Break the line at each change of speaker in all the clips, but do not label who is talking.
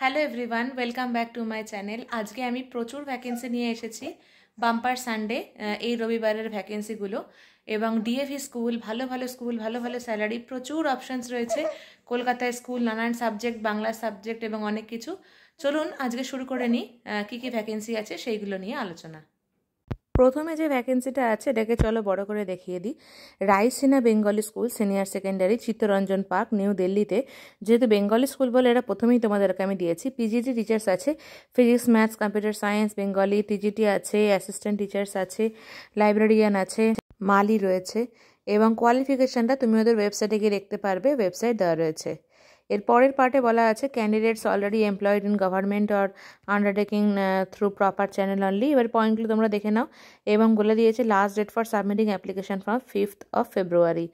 Hello everyone welcome back to my channel আজকে আমি প্রচুর ভ্যাকেন্সি নিয়ে এসেছি বাম্পার সানডে এই রবিবারের ভ্যাকেন্সিগুলো এবং ডিএফি স্কুল ভালো ভালো স্কুল ভালো ভালো স্যালারি প্রচুর অপশানস রয়েছে কলকাতায় স্কুল নানান সাবজেক্ট বাংলা সাবজেক্ট এবং অনেক কিছু চলুন আজকে শুরু করে নিই কী কী ভ্যাকেন্সি আছে সেইগুলো নিয়ে আলোচনা প্রথমে যে ভ্যাকেন্সিটা আছে এটাকে চলো বড় করে দেখিয়ে দিই Raisina Bengali school senior secondary Chittaranjan park new দিল্লিতে যেহেতু বেঙ্গলি স্কুল বলে এটা প্রথমেই তোমাদেরকে আমি দিয়েছি পিজিটি টিচার্স আছে physics maths computer science Bengali TGT আছে অ্যাসিস্ট্যান্ট টিচার্স আছে লাইব্রেরিয়ান আছে মালি রয়েছে এবং কোয়ালিফিকেশানটা তুমি ওদের ওয়েবসাইটে গিয়ে দেখতে পারবে ওয়েবসাইট দেওয়া রয়েছে এর পরের পার্টে বলা আছে candidates already employed in government or undertaking through proper channel only এবার পয়েন্টগুলো তোমরা দেখে নাও এবং বলে দিয়েছে last date for submitting application from fifth of February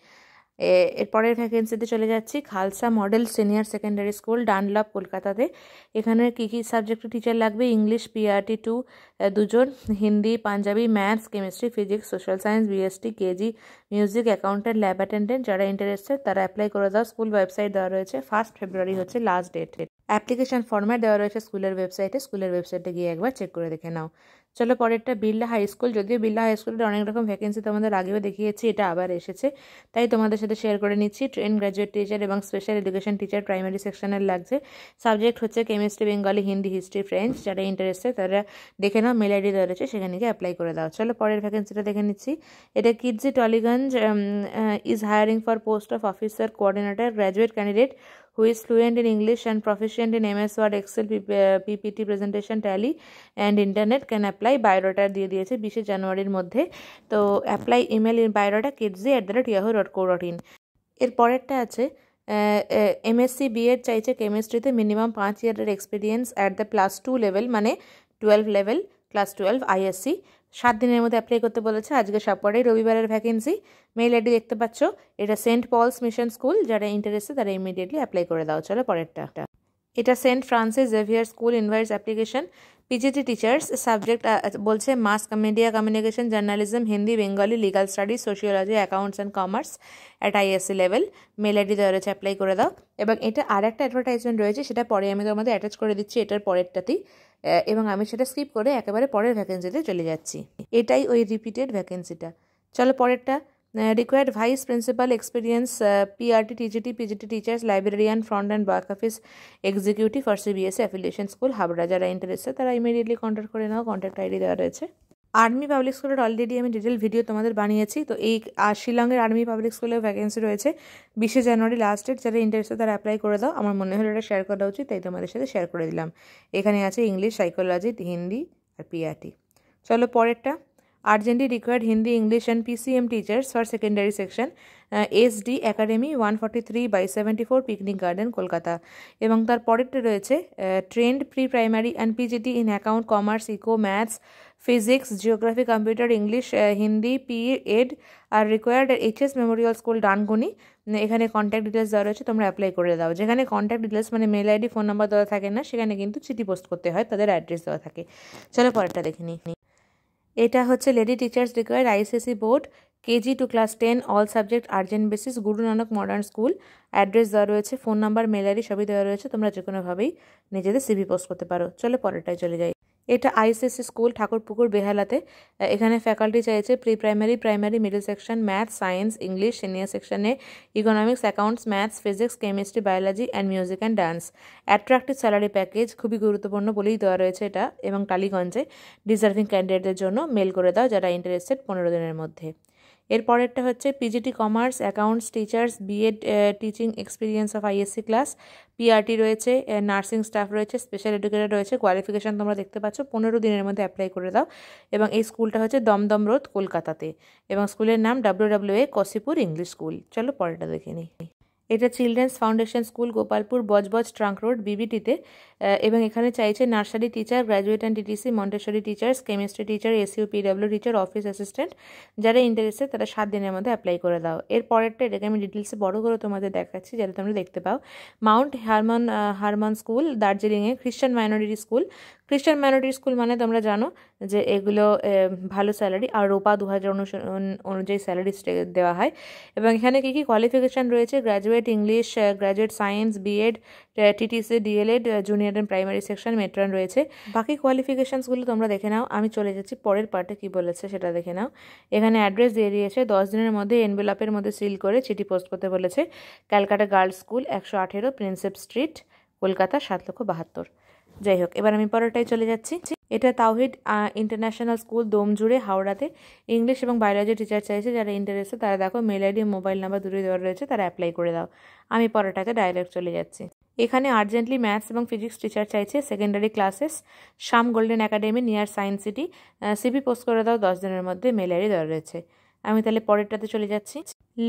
এরপরের ভ্যাকেন্সিতে চলে যাচ্ছি Khalsa model senior secondary school Dunlop কলকাতাতে এখানে কী কী সাবজেক্টের টিচার লাগবে ইংলিশ পিআরটি টু দুজন Hindi Punjabi maths chemistry physics social science BST KG music accountant lab attendant যারা ইন্টারেস্টেড তারা অ্যাপ্লাই করে দাও স্কুল ওয়েবসাইট দেওয়া রয়েছে ফার্স্ট ফেব্রুয়ারি হচ্ছে লাস্ট ডেট অ্যাপ্লিকেশান ফর্ম্যাট দেওয়া রয়েছে স্কুলের ওয়েবসাইটে স্কুলের ওয়েবসাইটে গিয়ে একবার চেক করে দেখে নাও চলো পরেরটা বিল্লা হাই স্কুল যদিও বিল্লা হাই স্কুলের অনেক রকম ভ্যাকেন্সি তোমাদের আগেও দেখিয়েছি এটা আবার এসেছে তাই তোমাদের সাথে শেয়ার করে নিচ্ছি ট্রেন গ্র্যাজুয়েট টিচার এবং স্পেশাল এডুকেশন টিচার প্রাইমারি সেকশনের লাগছে সাবজেক্ট হচ্ছে chemistry Bengali Hindi history French যারা ইন্টারেস্টেড তারা দেখে নাও মেল আইডি দেওয়া রয়েছে সেখানে গিয়ে অ্যাপ্লাই করে দাও চলো পরের ভ্যাকেন্সিটা দেখে নিচ্ছি এটা Kidzee Tollygunge is hiring for post of officer coordinator graduate candidate who is fluent in English and proficient in MS Word, Excel, PPT, uh, presentation, tally and internet can apply biodata দিয়ে দিয়েছে বিশে জানুয়ারির মধ্যে তো apply email in biodata Kidzee at the rate Yahoo dot co dot in এর পরেরটা আছে MSc B Ed চাইছে কেমিস্ট্রিতে মিনিমাম পাঁচ ইয়ারের experience at the plus two level মানে twelve level class twelve ISC সাত দিনের মধ্যে অ্যাপ্লাই করতে বলেছে আজকে সবকটাই রবিবারের ভ্যাকেন্সি মেইল আইডি দেখতে পাচ্ছ এটা সেন্ট পলস মিশন স্কুল যারা ইন্টারেস্টে তারা ইমিডিয়েটলি অ্যাপ্লাই করে দাও চলো পরেরটা এটা Saint Francis Xavier school invites application PGT teachers subject বলছে mass media communication journalism Hindi Bengali legal studies sociology accounts and commerce at ISC level mail ID দেওয়া রয়েছে অ্যাপ্লাই করে দাও এবং এটা আর একটা অ্যাডভার্টাইজমেন্ট রয়েছে সেটা পরে আমি তোমাদের অ্যাটাচ করে দিচ্ছি এটার পরেরটাতেই এবং আমি সেটা স্কিপ করে একেবারে পরের ভ্যাকেন্সিতে চলে যাচ্ছি এটাই ওই রিপিটেড ভ্যাকেন্সিটা চলো পরেরটা required vice principal experience PRT TGT PGT teachers librarian front and back office executive for CBSC affiliation school Habra যারা ইন্টারেস্টে তারা ইমিডিয়েটলি কন্ট্যাক্ট করে নাও কন্ট্যাক্ট আইডি দেওয়া রয়েছে আর্মি পাবলিক স্কুলের অলরেডি আমি ডিটেল ভিডিও তোমাদের বানিয়েছি তো এই শিলংয়ের আর্মি পাবলিক স্কুলে ভ্যাকেন্সি রয়েছে বিশে জানুয়ারি লাস্ট ডেট যারা ইন্টারেস্টে তারা অ্যাপ্লাই করে দাও আমার মনে হলো এটা শেয়ার করা উচিত তাই তোমাদের সাথে শেয়ার করে দিলাম এখানে আছে ইংলিশ সাইকোলজি হিন্দি আর পিআরটি e চলো পরেরটা required urgently required Hindi, teachers and secondary section S D academy one forty three by seventy four picnic garden Kolkata এবং তার পরেরটা রয়েছে trained pre primary and PGT in account commerce eco maths physics geography computer English Hindi P Ed আর required HS memorial school Dankuni এখানে contact details দেওয়া রয়েছে তোমরা apply করে দাও যেখানে কন্ট্যাক্ট ডিটেলস মানে মেল আইডি ফোন নাম্বার দেওয়া থাকে না সেখানে কিন্তু চিঠি পোস্ট করতে হয় তাদের অ্যাড্রেস দেওয়া থাকে চলো পরেরটা দেখে নিই এটা হচ্ছে lady teachers required ICSC board KG to class ten all subject urgent basis Guru Nanak modern school address দেওয়া রয়েছে ফোন নাম্বার মেলারি সবই দেওয়া রয়েছে তোমরা যে কোনোভাবেই নিজেদের সিভি পোস্ট করতে পারো চলো পরেরটায় চলে যাই এটা আইসিএস স্কুল ঠাকুরপুকুর বেহালাতে এখানে ফ্যাকাল্টি চাইছে pre primary primary middle section math science English senior সেকশনে economics accounts maths physics chemistry biology and music and dance attractive salary package খুবই গুরুত্বপূর্ণ বলেই দেওয়া রয়েছে এটা এবং টালিগঞ্জে ডিজার্ভিং ক্যান্ডিডেটদের জন্য মেল করে দাও যারা ইন্টারেস্টেড পনেরো দিনের মধ্যে এর পরেরটা হচ্ছে PGT commerce accounts teachers B Ed teaching experience of ISC class PRT রয়েছে নার্সিং স্টাফ রয়েছে স্পেশাল এডুকেটার রয়েছে কোয়ালিফিকেশান তোমরা দেখতে পাচ্ছ পনেরো দিনের মধ্যে অ্যাপ্লাই করে দাও এবং এই স্কুলটা হচ্ছে দমদম রোড কলকাতাতে এবং স্কুলের নাম ডাব্লিউডাব্লিউ এ কশিপুর ইংলিশ স্কুল চলো পরেরটা দেখে নিই এটা children's foundation school Gopalpur Budge Budge trunk road বিবিটিতে এবং এখানে চাইছে nursery teacher graduate and DTC Montessori teachers chemistry teacher ACO PW teacher office assistant যারা ইন্টারেস্টেড তারা সাত দিনের মধ্যে অ্যাপ্লাই করে দাও এর পরেরটা এটাকে আমি ডিটেলসে বড় করে তোমাদের দেখাচ্ছি যাতে তোমরা দেখতে পাও মাউন্ট হারমন হারমন স্কুল দার্জিলিংয়ে Christian minority school Christian minority school মানে তোমরা জানো যে এগুলো ভালো স্যালারি আর রোপা দু হাজার অনুযায়ী স্যালারি দেওয়া হয় এবং এখানে কী কী কোয়ালিফিকেশান রয়েছে graduate English graduate science B Ed TTC D L Ed junior and primary section matron রয়েছে বাকি কোয়ালিফিকেশানসগুলো তোমরা দেখে নাও আমি চলে যাচ্ছি পরের পার্টে কী বলেছে সেটা দেখে নাও এখানে অ্যাড্রেস দিয়ে দিয়েছে দশ দিনের মধ্যে এনভেলপের মধ্যে সিল করে চিঠি পোস্ট করতে বলেছে ক্যালকাটা গার্লস স্কুল একশো আঠেরো প্রিন্সেপ স্ট্রিট কলকাতা সাত লক্ষ বাহাত্তর যাই হোক এবার আমি পরোটায় চলে যাচ্ছি এটা তাওহিদ ইন্টারন্যাশনাল স্কুল দোমজুড়ে হাওড়াতে ইংলিশ এবং বায়োলজি টিচার চাইছে যারা ইন্টারেস্টে তারা দেখো মেল আইডি মোবাইল নাম্বার দুটোই দেওয়া রয়েছে তারা অ্যাপ্লাই করে দাও আমি পরোটাতে ডাইরেক্ট চলে যাচ্ছি এখানে আর্জেন্টলি ম্যাথস এবং ফিজিক্স টিচার চাইছে secondary classes Sham golden academy near science city CV post করে দাও দশ দিনের মধ্যে মেল আইডি দেওয়া রয়েছে আমি তাহলে পরেরটাতে চলে যাচ্ছি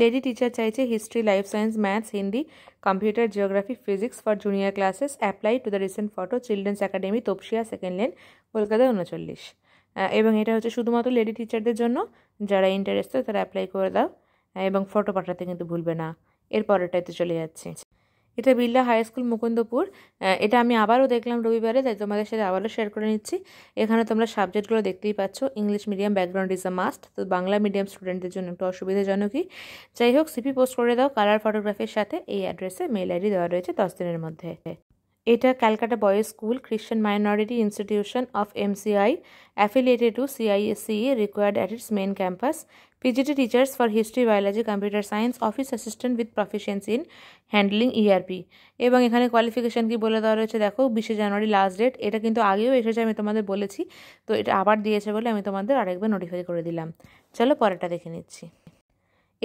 লেডি টিচার চাইছে history life science maths Hindi computer geography physics for junior classes apply to the recent photo children's academy Topsia second lane Kolkata উনচল্লিশ এবং এটা হচ্ছে শুধুমাত্র লেডি টিচারদের জন্য যারা ইন্টারেস্টেড তারা অ্যাপ্লাই করে দাও এবং ফটো পাঠাতে কিন্তু ভুলবে না এর পরেরটাই তো চলে যাচ্ছে এটা বিল্লা হাই স্কুল মুকুন্দপুর এটা আমি আবারও দেখলাম রবিবারে তাই তোমাদের সাথে আবারও শেয়ার করে নিচ্ছি এখানে তোমরা সাবজেক্টগুলো দেখতেই পাচ্ছ English medium background is a must তো বাংলা মিডিয়াম স্টুডেন্টদের জন্য একটু অসুবিধাজনকই যাই হোক সিপি পোস্ট করে দাও কালার ফটোগ্রাফির সাথে এই অ্যাড্রেসে মেল আইডি দেওয়া রয়েছে দশ দিনের মধ্যে এটা Calcutta boys school Christian minority institution of MCI affiliated to CISCA required at its main campus PGT teachers for history, biology, computer science, office assistant with proficiency in handling ERP e এবং এখানে qualification কি বলে দেওয়া রয়েছে দেখো বিশে জানুয়ারি last date এটা কিন্তু আগেও এসেছে আমি তোমাদের বলেছি তো এটা আবার দিয়েছে বলে আমি তোমাদের আরেকবার নোটিফাই করে দিলাম চলো পরেরটা দেখে নিচ্ছি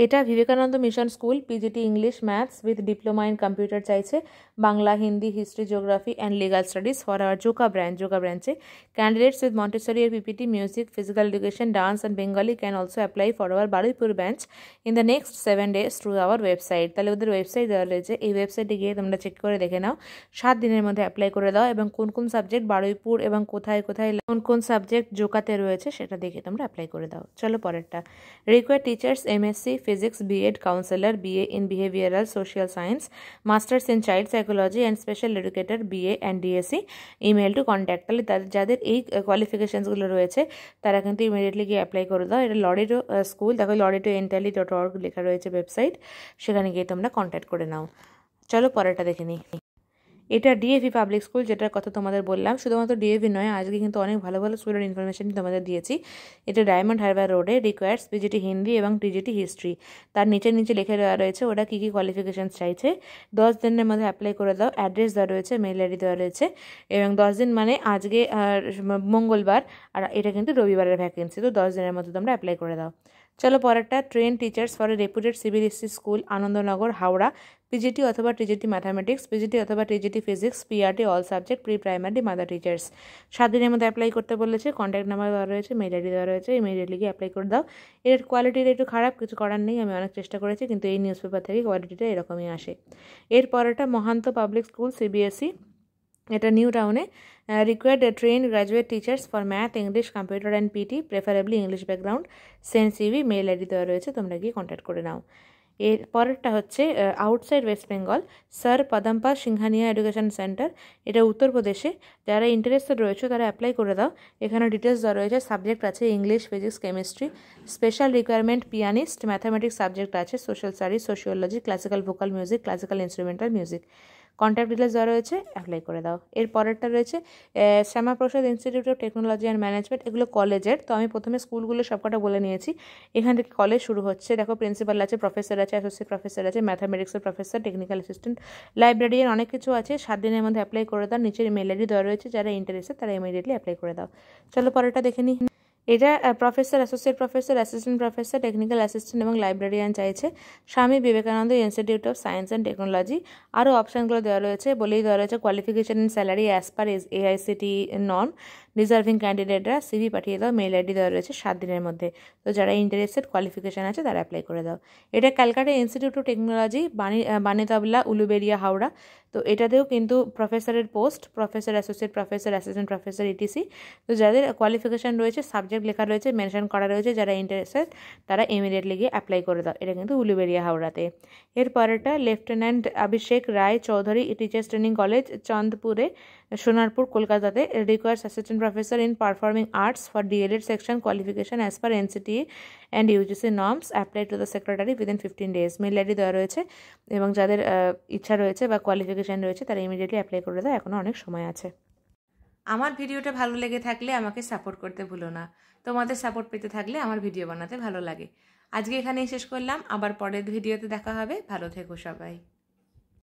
এটা Vivekananda mission school PGT English maths with diploma in computer চাইছে Bangla Hindi history geography and legal studies for our Joka branch Joka ব্রাঞ্চে ক্যান্ডিডেটস উইথ মন্টেসরি এর PPT music physical education dance and Bengali can also apply for our Baruipur branch in the next seven days through our website তাহলে ওদের website দেওয়া রয়েছে এই ওয়েবসাইটে গিয়ে তোমরা চেক করে দেখে নাও সাত দিনের মধ্যে অ্যাপ্লাই করে দাও এবং কোন কোন সাবজেক্ট বারুইপুর এবং কোথায় কোথায় কোন কোন সাবজেক্ট জোকাতে রয়েছে সেটা দেখে তোমরা অ্যাপ্লাই করে দাও চলো পরেরটা require teachers MSc physics, B.Ed counselor, BA in behavioral social science, masters in child psychology and special educator, BA and DSE email to contact তাহলে যাদের এই কোয়ালিফিকেশানসগুলো রয়েছে তারা কিন্তু ইমিডিয়েটলি গিয়ে অ্যাপ্লাই করে দাও এটা লরেটো স্কুল দেখো লরেটো এন্টালি ডট অর্গ লেখা রয়েছে ওয়েবসাইট সেখানে গিয়ে তোমরা কন্ট্যাক্ট করে নাও চলো পরেরটা দেখে নিই এটা ডিএভি পাবলিক স্কুল যেটার কথা তোমাদের বললাম শুধুমাত্র ডিএভি নয় আজকে কিন্তু অনেক ভালো ভালো স্কুলের ইনফরমেশন তোমাদের দিয়েছি এটা ডায়মন্ড হারবার রোডে রিকোয়ার্স পিজিটি হিন্দি এবং টিজিটি হিস্ট্রি তার নিচে নিচে লিখে দেওয়া রয়েছে ওরা কী কী কোয়ালিফিকেশান চাইছে দশ দিনের মধ্যে অ্যাপ্লাই করে দাও অ্যাড্রেস দেওয়া রয়েছে মেল আইডি দেওয়া রয়েছে এবং দশ দিন মানে আজকে মঙ্গলবার আর এটা কিন্তু রবিবারের ভ্যাকেন্সি তো দশ দিনের মধ্যে তোমরা অ্যাপ্লাই করে দাও চলো পরেরটা train teachers for a reputed CBSC school Anandnagar Howrah PGT অথবা টিজিটি ম্যাথামেটিক্স পিজিটি অথবা TGT physics PRT all subject pre primary mother teachers সাত দিনের মধ্যে অ্যাপ্লাই করতে বলেছে কন্ট্যাক্ট নাম্বার দেওয়া রয়েছে মেল আইডি দেওয়া রয়েছে ইমিডিয়েটলি গিয়ে অ্যাপ্লাই করে দাও এর কোয়ালিটিটা একটু খারাপ কিছু করার নেই আমি অনেক চেষ্টা করেছি কিন্তু এই নিউজ পেপার থেকে কোয়ালিটিটা এরকমই আসে এর পরেরটা মহান্ত পাবলিক স্কুল সিবিএসসি এটা নিউ টাউনে Uh, required a trained graduate teachers for math, English, computer and PT, preferably English background. Send CV mail ID দেওয়া রয়েছে তোমরা গিয়ে কন্ট্যাক্ট করে নাও এর পরেরটা হচ্ছে outside West Bengal sir Padampat Singhania education centre এটা উত্তরপ্রদেশে যারা ইন্টারেস্টেড রয়েছে তারা অ্যাপ্লাই করে দাও এখানে ডিটেলস দেওয়া রয়েছে সাবজেক্ট আছে English physics chemistry special requirement pianist mathematics subject আছে social studies sociology classical vocal music classical instrumental music contact details দেওয়া রয়েছে অ্যাপ্লাই করে দাও এর পরেরটা রয়েছে Shyamaprasad institute of technology and management এগুলো কলেজের তো আমি প্রথমে স্কুলগুলো সবকটা বলে নিয়েছি এখান থেকে কলেজ শুরু হচ্ছে দেখো প্রিন্সিপাল আছে প্রফেসর আছে অ্যাসোসিয়েট প্রফেসর আছে ম্যাথামেটিক্সের প্রফেসর টেকনিক্যাল অ্যাসিস্ট্যান্ট লাইব্রেরিয়ান অনেক কিছু আছে সাত দিনের মধ্যে অ্যাপ্লাই করে দাও নিচের মেল আইডি দেওয়া রয়েছে যারা ইন্টারেস্টেড তারা ইমিডিয়েটলি অ্যাপ্লাই করে দাও চলো পরেরটা দেখে নিই এটা professor associate professor assistant professor technical assistant এবং লাইব্রেরিয়ান চাইছে Swami Vivekananda institute of science and technology আরও অপশানগুলো দেওয়া রয়েছে বলেই দেওয়া রয়েছে qualification in salary as per AICT non reserving ক্যান্ডিডেটরা সিভি পাঠিয়ে দাও মেল আইডি দেওয়া রয়েছে সাত দিনের মধ্যে তো যারা ইন্টারেস্টেড কোয়ালিফিকেশান আছে তারা অ্যাপ্লাই করে দাও এটা ক্যালকাটা ইনস্টিটিউট অফ টেকনোলজি বানি বানিতাবলা উলুবেরিয়া হাওড়া তো এটাতেও কিন্তু প্রফেসরের post professor associate professor assistant professor ETC তো যাদের কোয়ালিফিকেশান রয়েছে সাবজেক্ট লেখা রয়েছে মেনশন করা রয়েছে যারা ইন্টারেস্টেড তারা ইমিডিয়েটলি গিয়ে অ্যাপ্লাই করে দাও এটা কিন্তু উলুবেরিয়া হাওড়াতে এরপরেটা lieutenant Abhishek Roy Chowdhury teachers training college চাঁদপুরে সোনারপুর কলকাতাতে requires assistant professor in performing arts for D L Ed section qualification as per NCT and UGC norms apply to the secretary within fifteen days mail ID দেওয়া রয়েছে এবং যাদের ইচ্ছা রয়েছে বা কোয়ালিফিকেশান রয়েছে তারা ইমিডিয়েটলি অ্যাপ্লাই করে দেয় এখনও অনেক সময় আছে আমার ভিডিওটা ভালো লেগে থাকলে আমাকে সাপোর্ট করতে ভুলো না তোমাদের সাপোর্ট পেতে থাকলে আমার ভিডিও বানাতে ভালো লাগে আজকে এখানেই শেষ করলাম আবার পরের ভিডিওতে দেখা হবে ভালো থেকো সবাই